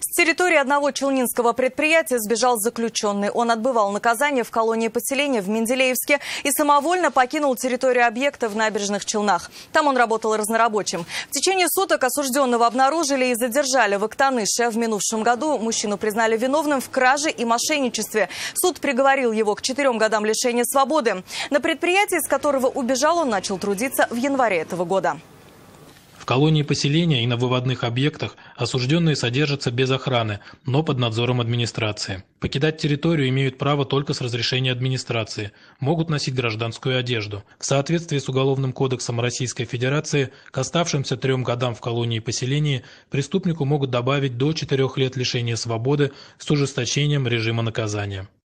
С территории одного челнинского предприятия сбежал заключенный. Он отбывал наказание в колонии поселения в Менделеевске и самовольно покинул территорию объекта в набережных Челнах. Там он работал разнорабочим. В течение суток осужденного обнаружили и задержали в Актаныше. В минувшем году мужчину признали виновным в краже и мошенничестве. Суд приговорил его к четырем годам лишения свободы. На предприятии, с которого убежал, он начал трудиться в январе этого года. В колонии поселения и на выводных объектах осужденные содержатся без охраны, но под надзором администрации. Покидать территорию имеют право только с разрешения администрации, могут носить гражданскую одежду. В соответствии с Уголовным кодексом Российской Федерации к оставшимся трем годам в колонии поселения преступнику могут добавить до четырех лет лишения свободы с ужесточением режима наказания.